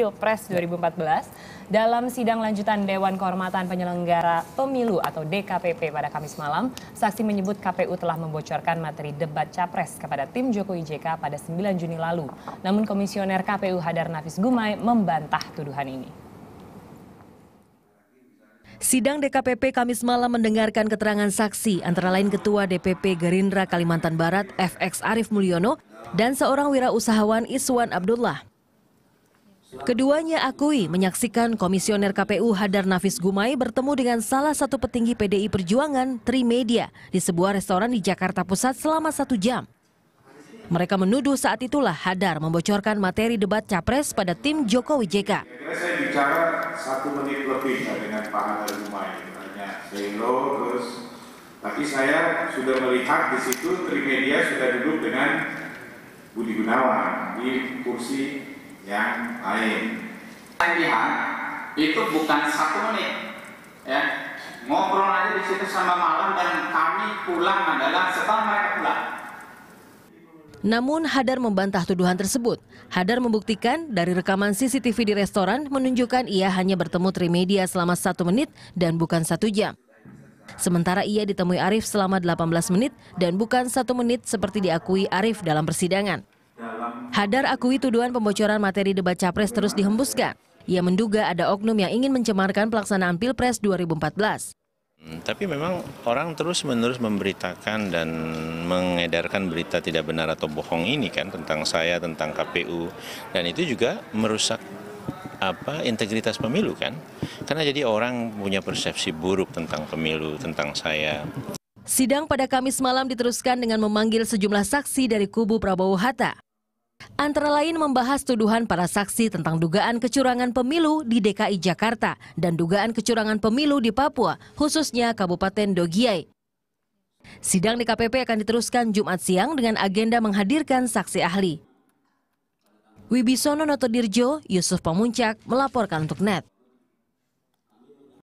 Pilpres 2014 dalam sidang lanjutan Dewan Kehormatan Penyelenggara Pemilu atau DKPP pada Kamis malam, saksi menyebut KPU telah membocorkan materi debat capres kepada tim Jokowi JK pada 9 Juni lalu. Namun komisioner KPU Hadar Nafis Gumai membantah tuduhan ini. Sidang DKPP Kamis malam mendengarkan keterangan saksi antara lain Ketua DPP Gerindra Kalimantan Barat FX Arif Mulyono dan seorang wirausahawan Iswan Abdullah. Keduanya akui menyaksikan Komisioner KPU Hadar Nafis Gumai bertemu dengan salah satu petinggi PDI Perjuangan, Trimedia, di sebuah restoran di Jakarta Pusat selama satu jam. Mereka menuduh saat itulah Hadar membocorkan materi debat capres pada tim Jokowi JK. Saya bicara satu menit lebih dengan Pak Hadar Gumai, tanya hello, terus tapi saya sudah melihat di situ Trimedia sudah duduk dengan Budi Gunawan di kursi yang lain. Tagihan itu bukan satu menit, ya ngobrol aja di situ sama malam dan kami pulang adalah setelah mereka pulang. Namun Hadar membantah tuduhan tersebut. Hadar membuktikan dari rekaman CCTV di restoran menunjukkan ia hanya bertemu Trimedia selama satu menit dan bukan satu jam. Sementara ia ditemui Arif selama 18 menit dan bukan satu menit seperti diakui Arif dalam persidangan. Hadar akui tuduhan pembocoran materi debat capres terus dihembuskan. Ia menduga ada oknum yang ingin mencemarkan pelaksanaan Pilpres 2014. Hmm, tapi memang orang terus-menerus memberitakan dan mengedarkan berita tidak benar atau bohong ini kan tentang saya, tentang KPU dan itu juga merusak apa integritas pemilu kan? Karena jadi orang punya persepsi buruk tentang pemilu, tentang saya. Sidang pada Kamis malam diteruskan dengan memanggil sejumlah saksi dari kubu Prabowo Hatta. Antara lain membahas tuduhan para saksi tentang dugaan kecurangan pemilu di DKI Jakarta dan dugaan kecurangan pemilu di Papua, khususnya Kabupaten Dogiai. Sidang DKPP akan diteruskan Jumat siang dengan agenda menghadirkan saksi ahli. Wibisono Notodirjo, Yusuf Pamuncak melaporkan untuk NET.